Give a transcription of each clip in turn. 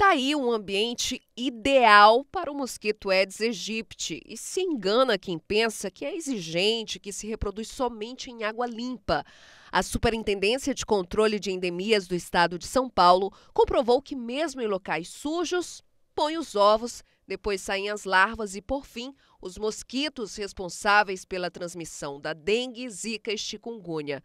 Tá aí um ambiente ideal para o mosquito Aedes aegypti. E se engana quem pensa que é exigente, que se reproduz somente em água limpa. A Superintendência de Controle de Endemias do Estado de São Paulo comprovou que mesmo em locais sujos, põe os ovos, depois saem as larvas e, por fim, os mosquitos responsáveis pela transmissão da dengue, zika e chikungunya.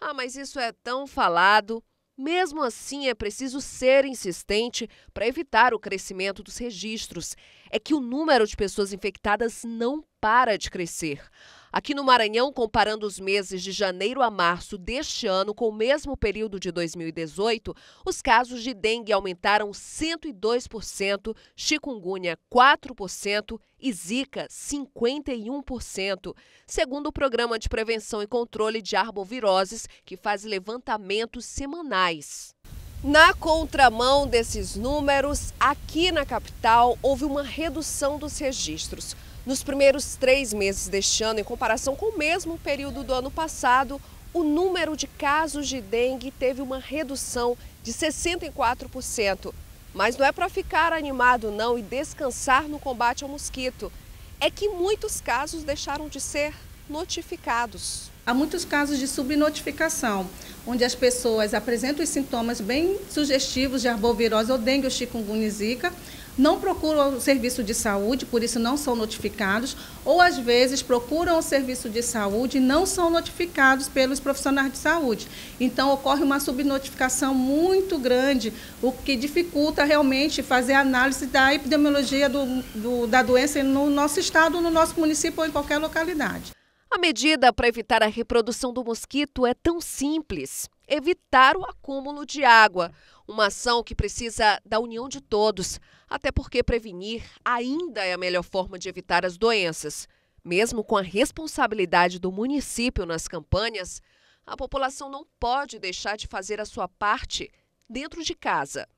Ah, mas isso é tão falado, mesmo assim, é preciso ser insistente para evitar o crescimento dos registros. É que o número de pessoas infectadas não para de crescer. Aqui no Maranhão, comparando os meses de janeiro a março deste ano com o mesmo período de 2018, os casos de dengue aumentaram 102%, chikungunya 4% e zika 51%, segundo o Programa de Prevenção e Controle de Arboviroses, que faz levantamentos semanais. Na contramão desses números, aqui na capital houve uma redução dos registros. Nos primeiros três meses deste ano, em comparação com o mesmo período do ano passado, o número de casos de dengue teve uma redução de 64%. Mas não é para ficar animado não e descansar no combate ao mosquito. É que muitos casos deixaram de ser notificados. Há muitos casos de subnotificação, onde as pessoas apresentam os sintomas bem sugestivos de arbovirose ou dengue ou chikungunya zika, não procuram o serviço de saúde, por isso não são notificados, ou às vezes procuram o serviço de saúde e não são notificados pelos profissionais de saúde. Então ocorre uma subnotificação muito grande, o que dificulta realmente fazer a análise da epidemiologia do, do, da doença no nosso estado, no nosso município ou em qualquer localidade. A medida para evitar a reprodução do mosquito é tão simples: evitar o acúmulo de água. Uma ação que precisa da união de todos, até porque prevenir ainda é a melhor forma de evitar as doenças. Mesmo com a responsabilidade do município nas campanhas, a população não pode deixar de fazer a sua parte dentro de casa.